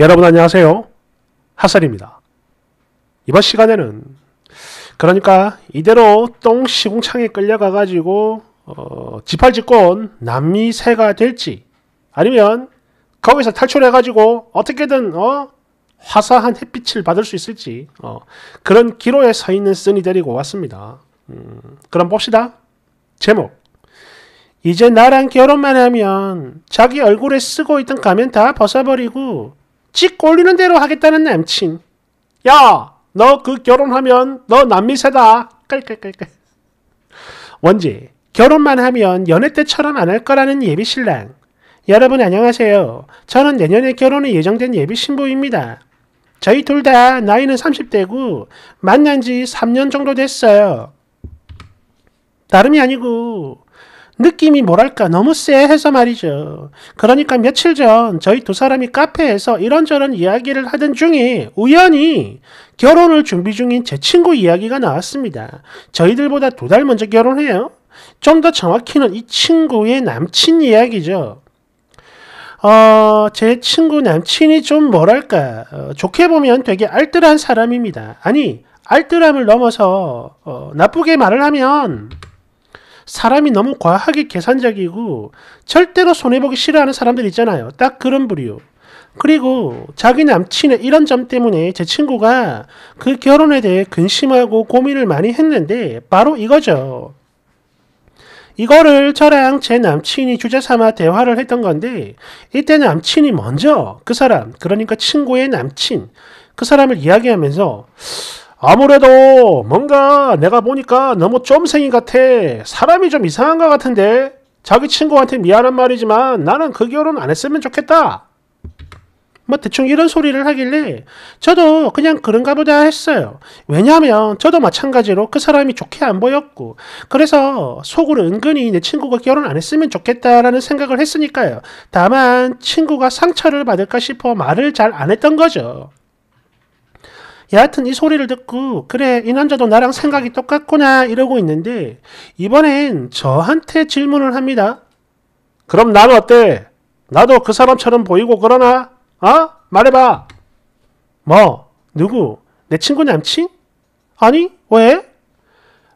여러분 안녕하세요. 하설입니다. 이번 시간에는 그러니까 이대로 똥 시궁창에 끌려가 가지고 어, 지팔지권 남미새가 될지 아니면 거기서 탈출해 가지고 어떻게든 어, 화사한 햇빛을 받을 수 있을지 어, 그런 기로에 서 있는 쓴이 데리고 왔습니다. 음, 그럼 봅시다. 제목 이제 나랑 결혼만 하면 자기 얼굴에 쓰고 있던 가면 다 벗어버리고 지 꼴리는 대로 하겠다는 남친. 야, 너 그 결혼하면 너 남미세다. 깔깔깔깔. 원지, 결혼만 하면 연애 때처럼 안 할 거라는 예비 신랑. 여러분 안녕하세요. 저는 내년에 결혼이 예정된 예비 신부입니다. 저희 둘 다 나이는 30대고 만난 지 3년 정도 됐어요. 다름이 아니고 느낌이 뭐랄까 너무 쎄해서 말이죠. 그러니까 며칠 전 저희 두 사람이 카페에서 이런저런 이야기를 하던 중에 우연히 결혼을 준비 중인 제 친구 이야기가 나왔습니다. 저희들보다 두 달 먼저 결혼해요. 좀 더 정확히는 이 친구의 남친 이야기죠. 어, 제 친구 남친이 좀 뭐랄까 어, 좋게 보면 되게 알뜰한 사람입니다. 아니 알뜰함을 넘어서 어, 나쁘게 말을 하면 사람이 너무 과하게 계산적이고 절대로 손해보기 싫어하는 사람들 있잖아요. 딱 그런 부류. 그리고 자기 남친의 이런 점 때문에 제 친구가 그 결혼에 대해 근심하고 고민을 많이 했는데 바로 이거죠. 이거를 저랑 제 남친이 주제 삼아 대화를 했던 건데 이때 남친이 먼저 그 사람 그러니까 친구의 남친 그 사람을 이야기하면서 아무래도 뭔가 내가 보니까 너무 쫌생이 같아. 사람이 좀 이상한 것 같은데? 자기 친구한테 미안한 말이지만 나는 그 결혼 안 했으면 좋겠다. 뭐 대충 이런 소리를 하길래 저도 그냥 그런가 보다 했어요. 왜냐하면 저도 마찬가지로 그 사람이 좋게 안 보였고 그래서 속으로 은근히 내 친구가 결혼 안 했으면 좋겠다라는 생각을 했으니까요. 다만 친구가 상처를 받을까 싶어 말을 잘 안 했던 거죠. 여하튼 이 소리를 듣고 그래 이 남자도 나랑 생각이 똑같구나 이러고 있는데 이번엔 저한테 질문을 합니다. 그럼 나는 어때? 나도 그 사람처럼 보이고 그러나? 어? 말해봐. 뭐? 누구? 내 친구 남친? 아니 왜?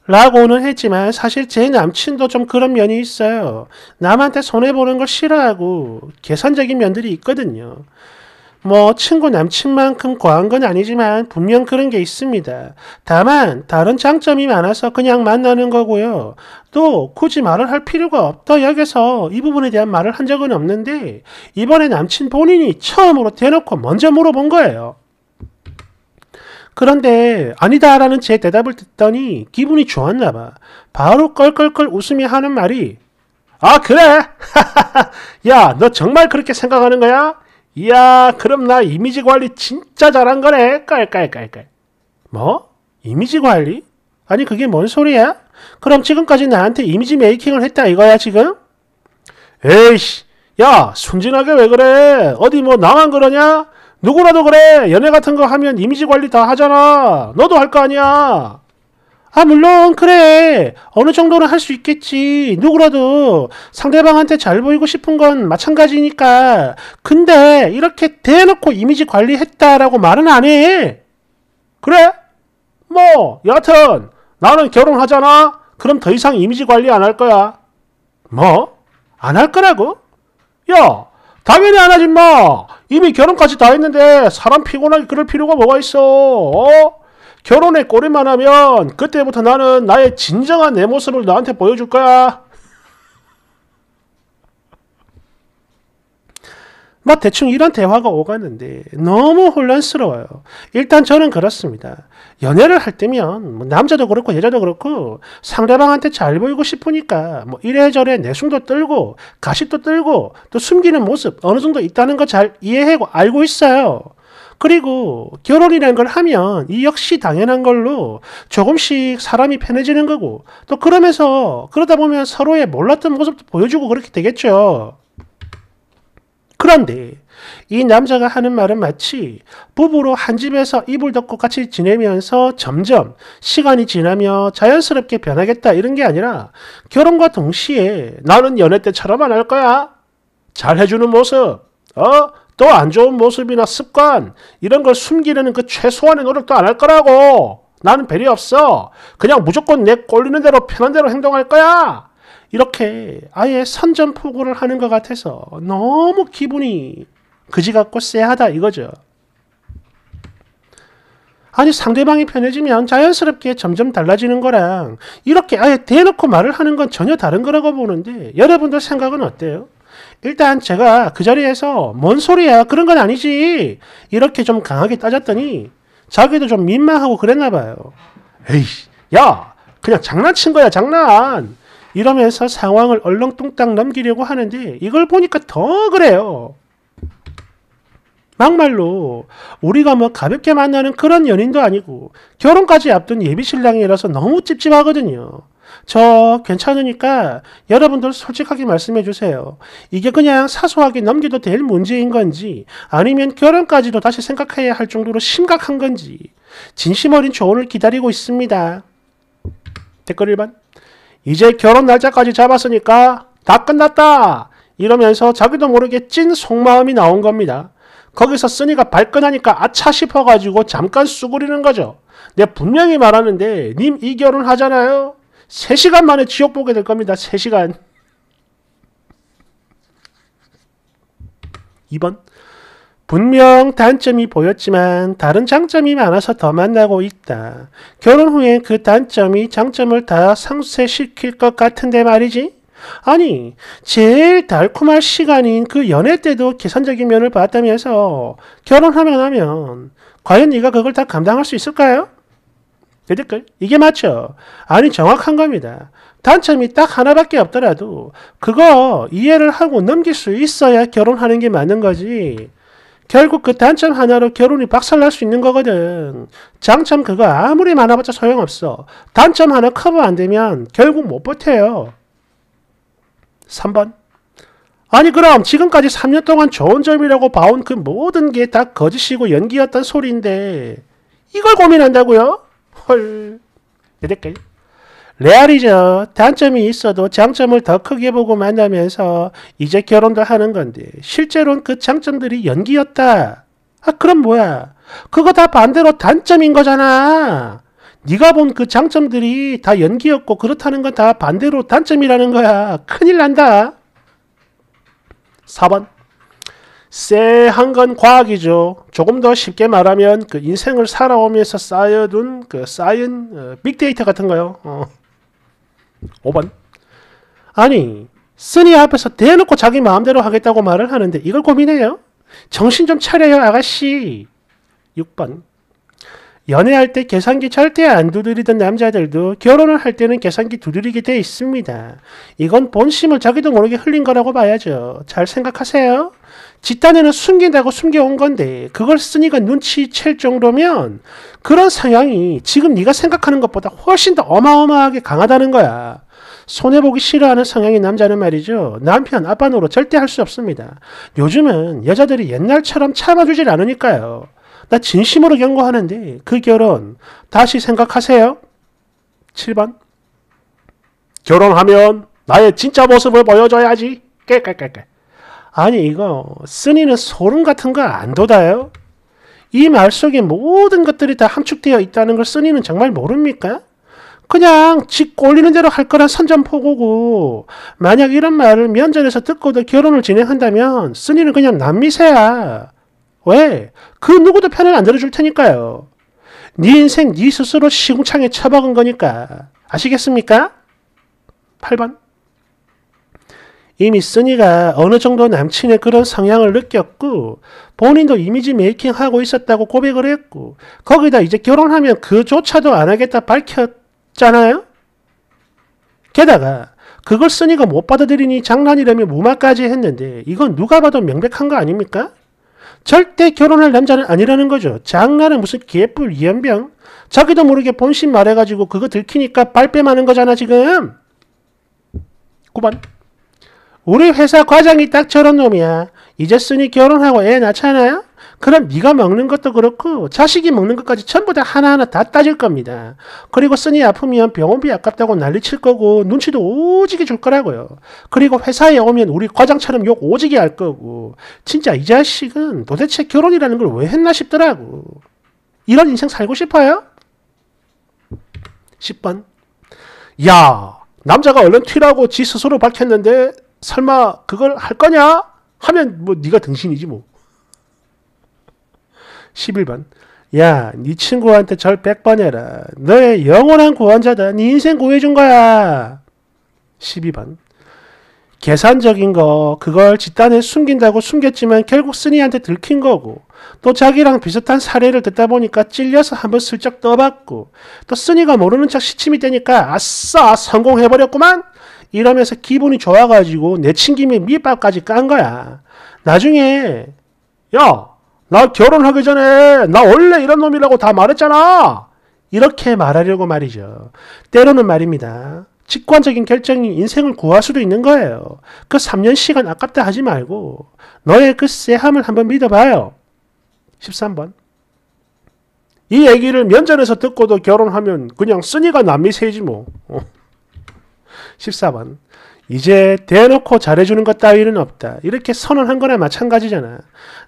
라고는 했지만 사실 제 남친도 좀 그런 면이 있어요. 남한테 손해보는 걸 싫어하고 계산적인 면들이 있거든요. 뭐 친구 남친만큼 과한 건 아니지만 분명 그런 게 있습니다. 다만 다른 장점이 많아서 그냥 만나는 거고요. 또 굳이 말을 할 필요가 없다 여기서 이 부분에 대한 말을 한 적은 없는데 이번에 남친 본인이 처음으로 대놓고 먼저 물어본 거예요. 그런데 아니다라는 제 대답을 듣더니 기분이 좋았나 봐. 바로 껄껄껄 웃으며 하는 말이 아 그래? 야너 정말 그렇게 생각하는 거야? 이야, 그럼 나 이미지 관리 진짜 잘한 거네. 깔깔깔깔. 뭐? 이미지 관리? 아니, 그게 뭔 소리야? 그럼 지금까지 나한테 이미지 메이킹을 했다 이거야, 지금? 에이씨, 야, 순진하게 왜 그래? 어디 뭐 나만 그러냐? 누구라도 그래. 연애 같은 거 하면 이미지 관리 다 하잖아. 너도 할 거 아니야. 아 물론 그래 어느 정도는 할 수 있겠지 누구라도 상대방한테 잘 보이고 싶은 건 마찬가지니까 근데 이렇게 대놓고 이미지 관리했다라고 말은 안해 그래 뭐 여하튼 나는 결혼하잖아 그럼 더 이상 이미지 관리 안 할 거야 뭐? 안 할 거라고? 야 당연히 안 하지 마 이미 결혼까지 다 했는데 사람 피곤하게 그럴 필요가 뭐가 있어 어? 결혼에 꼬리만 하면 그때부터 나는 나의 진정한 내 모습을 너한테 보여줄 거야. 막 대충 이런 대화가 오가는데 너무 혼란스러워요. 일단 저는 그렇습니다. 연애를 할 때면 뭐 남자도 그렇고 여자도 그렇고 상대방한테 잘 보이고 싶으니까 뭐 이래저래 내숭도 떨고 가식도 떨고 또 숨기는 모습 어느 정도 있다는 거 잘 이해하고 알고 있어요. 그리고 결혼이라는 걸 하면 이 역시 당연한 걸로 조금씩 사람이 편해지는 거고 또 그러면서 그러다 보면 서로의 몰랐던 모습도 보여주고 그렇게 되겠죠. 그런데 이 남자가 하는 말은 마치 부부로 한 집에서 이불 덮고 같이 지내면서 점점 시간이 지나며 자연스럽게 변하겠다 이런 게 아니라 결혼과 동시에 나는 연애 때처럼 안 할 거야. 잘해주는 모습, 어? 또안 좋은 모습이나 습관 이런 걸 숨기려는 그 최소한의 노력도 안 할 거라고. 나는 배려 없어. 그냥 무조건 내 꼴리는 대로 편한 대로 행동할 거야. 이렇게 아예 선전포고를 하는 것 같아서 너무 기분이 그지 같고 쎄하다 이거죠. 아니 상대방이 편해지면 자연스럽게 점점 달라지는 거랑 이렇게 아예 대놓고 말을 하는 건 전혀 다른 거라고 보는데 여러분들 생각은 어때요? 일단 제가 그 자리에서 뭔 소리야 그런 건 아니지 이렇게 좀 강하게 따졌더니 자기도 좀 민망하고 그랬나 봐요. 에이 야 그냥 장난친 거야 장난 이러면서 상황을 얼렁뚱땅 넘기려고 하는데 이걸 보니까 더 그래요. 막말로 우리가 뭐 가볍게 만나는 그런 연인도 아니고 결혼까지 앞둔 예비 신랑이라서 너무 찝찝하거든요. 저 괜찮으니까 여러분들 솔직하게 말씀해 주세요. 이게 그냥 사소하게 넘겨도 될 문제인 건지 아니면 결혼까지도 다시 생각해야 할 정도로 심각한 건지 진심 어린 조언을 기다리고 있습니다. 댓글 1번 이제 결혼 날짜까지 잡았으니까 다 끝났다! 이러면서 자기도 모르게 찐 속마음이 나온 겁니다. 거기서 쓰니가 발끈하니까 아차 싶어가지고 잠깐 쑥그리는 거죠. 내 네, 분명히 말하는데 님 이 결혼 하잖아요? 3시간 만에 지옥 보게 될 겁니다. 3시간. 2번. 분명 단점이 보였지만 다른 장점이 많아서 더 만나고 있다. 결혼 후에그 단점이 장점을 다 상쇄시킬 것 같은데 말이지. 아니, 제일 달콤할 시간인 그 연애 때도 개선적인 면을 봤다면서 결혼하면 하면 과연 네가 그걸 다 감당할 수 있을까요? 되댓글? 이게 맞죠? 아니, 정확한 겁니다. 단점이 딱 하나밖에 없더라도 그거 이해를 하고 넘길 수 있어야 결혼하는 게 맞는 거지. 결국 그 단점 하나로 결혼이 박살날 수 있는 거거든. 장점 그거 아무리 많아봤자 소용없어. 단점 하나 커버 안 되면 결국 못 버텨요. 3번. 아니 그럼 지금까지 3년 동안 좋은 점이라고 봐온 그 모든 게 다 거짓이고 연기였단 소리인데 이걸 고민한다고요? 헐. 내댓글. 레알이죠. 단점이 있어도 장점을 더 크게 보고 만나면서 이제 결혼도 하는 건데 실제로는 그 장점들이 연기였다. 아 그럼 뭐야? 그거 다 반대로 단점인 거잖아. 네가 본 그 장점들이 다 연기였고 그렇다는 건 다 반대로 단점이라는 거야. 큰일 난다. 4번 쎄한 건 과학이죠. 조금 더 쉽게 말하면 그 인생을 살아오면서 쌓여둔 그 쌓인 어, 빅데이터 같은 거요. 어. 5번. 아니, 쓰니 앞에서 대놓고 자기 마음대로 하겠다고 말을 하는데 이걸 고민해요? 정신 좀 차려요, 아가씨. 6번. 연애할 때 계산기 절대 안 두드리던 남자들도 결혼을 할 때는 계산기 두드리게 돼 있습니다. 이건 본심을 자기도 모르게 흘린 거라고 봐야죠. 잘 생각하세요. 집단에는 숨긴다고 숨겨온 건데 그걸 쓰니까 눈치챌 정도면 그런 성향이 지금 네가 생각하는 것보다 훨씬 더 어마어마하게 강하다는 거야. 손해보기 싫어하는 성향의 남자는 말이죠. 남편, 아빠 노릇 절대 할 수 없습니다. 요즘은 여자들이 옛날처럼 참아주질 않으니까요. 나 진심으로 경고하는데 그 결혼 다시 생각하세요. 7번 결혼하면 나의 진짜 모습을 보여줘야지. 깨깨깨깨. 아니 이거 쓰니는 소름 같은 거 안 돋아요? 이 말 속에 모든 것들이 다 함축되어 있다는 걸 쓰니는 정말 모릅니까? 그냥 직 올리는 대로 할 거란 선전포고고 만약 이런 말을 면전에서 듣고도 결혼을 진행한다면 쓰니는 그냥 남미새야. 왜? 그 누구도 편을 안 들어줄 테니까요. 네 인생 네 스스로 시궁창에 처박은 거니까. 아시겠습니까? 8번 이미 쓰니가 어느 정도 남친의 그런 성향을 느꼈고 본인도 이미지 메이킹 하고 있었다고 고백을 했고 거기다 이제 결혼하면 그조차도 안 하겠다 밝혔잖아요. 게다가 그걸 쓰니가 못 받아들이니 장난이라며 무마까지 했는데 이건 누가 봐도 명백한 거 아닙니까? 절대 결혼할 남자는 아니라는 거죠. 장난은 무슨 개뿔 이연병? 자기도 모르게 본심 말해가지고 그거 들키니까 발뺌하는 거잖아 지금. 9번. 우리 회사 과장이 딱 저런 놈이야. 이제쓰니 결혼하고 애 낳잖아요? 그럼 네가 먹는 것도 그렇고 자식이 먹는 것까지 전부 다 하나하나 다 따질 겁니다. 그리고 쓰니 아프면 병원비 아깝다고 난리 칠 거고 눈치도 오지게 줄 거라고요. 그리고 회사에 오면 우리 과장처럼 욕 오지게 할 거고 진짜 이 자식은 도대체 결혼이라는 걸 왜 했나 싶더라고. 이런 인생 살고 싶어요? 10번 야 남자가 얼른 튀라고 지 스스로 밝혔는데 설마 그걸 할 거냐? 하면 뭐 네가 등신이지 뭐. 11번. 야, 네 친구한테 절 100번 해라. 너의 영원한 구원자다. 네 인생 구해준 거야. 12번. 계산적인 거, 그걸 집단에 숨긴다고 숨겼지만 결국 스니한테 들킨 거고, 또 자기랑 비슷한 사례를 듣다 보니까 찔려서 한번 슬쩍 떠봤고, 또 스니가 모르는 척 시침이 되니까 아싸! 성공해버렸구만? 이러면서 기분이 좋아가지고 내 친김에 밑밥까지 깐 거야. 나중에 야, 나 결혼하기 전에 나 원래 이런 놈이라고 다 말했잖아. 이렇게 말하려고 말이죠. 때로는 말입니다. 직관적인 결정이 인생을 구할 수도 있는 거예요. 그 3년 시간 아깝다 하지 말고 너의 그 쎄함을 한번 믿어봐요. 13번. 이 얘기를 면전에서 듣고도 결혼하면 그냥 쓰니가 남이 세지 뭐. 어. 14번. 이제 대놓고 잘해주는 것 따위는 없다. 이렇게 선언한 거나 마찬가지잖아.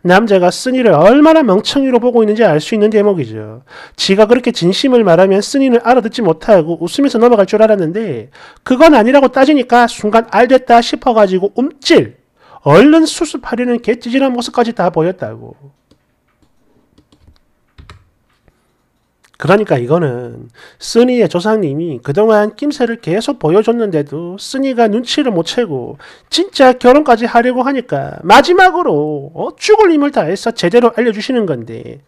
남자가 쓴이를 얼마나 멍청이로 보고 있는지 알 수 있는 대목이죠. 지가 그렇게 진심을 말하면 쓴이는 알아듣지 못하고 웃으면서 넘어갈 줄 알았는데 그건 아니라고 따지니까 순간 알됐다 싶어가지고 움찔! 얼른 수습하려는 개찌질한 모습까지 다 보였다고. 그러니까 이거는 쓰니의 조상님이 그동안 낌새를 계속 보여줬는데도 쓰니가 눈치를 못 채고 진짜 결혼까지 하려고 하니까 마지막으로 어? 죽을 힘을 다해서 제대로 알려주시는 건데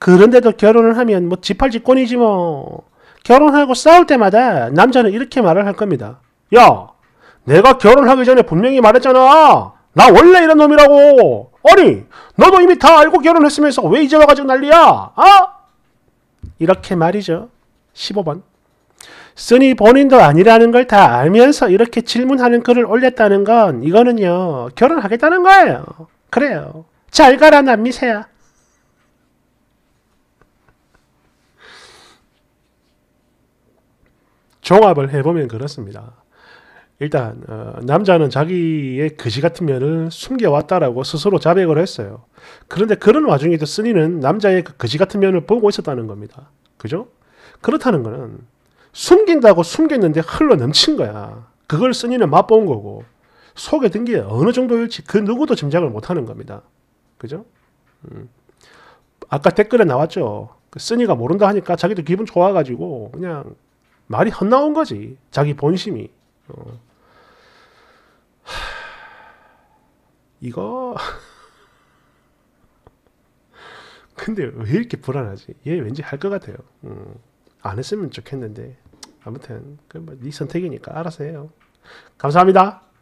그런데도 결혼을 하면 뭐 지팔지권이지 뭐 결혼하고 싸울 때마다 남자는 이렇게 말을 할 겁니다. 야 내가 결혼하기 전에 분명히 말했잖아 나 원래 이런 놈이라고 아니 너도 이미 다 알고 결혼했으면서 왜 이제 와가지고 난리야 아? 어? 이렇게 말이죠. 15번. 쓰니 본인도 아니라는 걸 다 알면서 이렇게 질문하는 글을 올렸다는 건 이거는요. 결혼하겠다는 거예요. 그래요. 잘 가라 남미새야. 종합을 해보면 그렇습니다. 일단 어, 남자는 자기의 거지 같은 면을 숨겨왔다라고 스스로 자백을 했어요. 그런데 그런 와중에도 쓰니는 남자의 그 거지 같은 면을 보고 있었다는 겁니다. 그죠? 그렇다는 거는 숨긴다고 숨겼는데 흘러 넘친 거야. 그걸 쓰니는 맛본 거고 속에 든 게 어느 정도일지 그 누구도 짐작을 못하는 겁니다. 그죠? 음. 아까 댓글에 나왔죠. 쓰니가 그 모른다 하니까 자기도 기분 좋아가지고 그냥 말이 헛나온 거지. 자기 본심이. 어. 이거 근데 왜 이렇게 불안하지? 얘 왠지 할 것 같아요. 음. 안 했으면 좋겠는데 아무튼 그뭐네 선택이니까 알아서 해요. 감사합니다.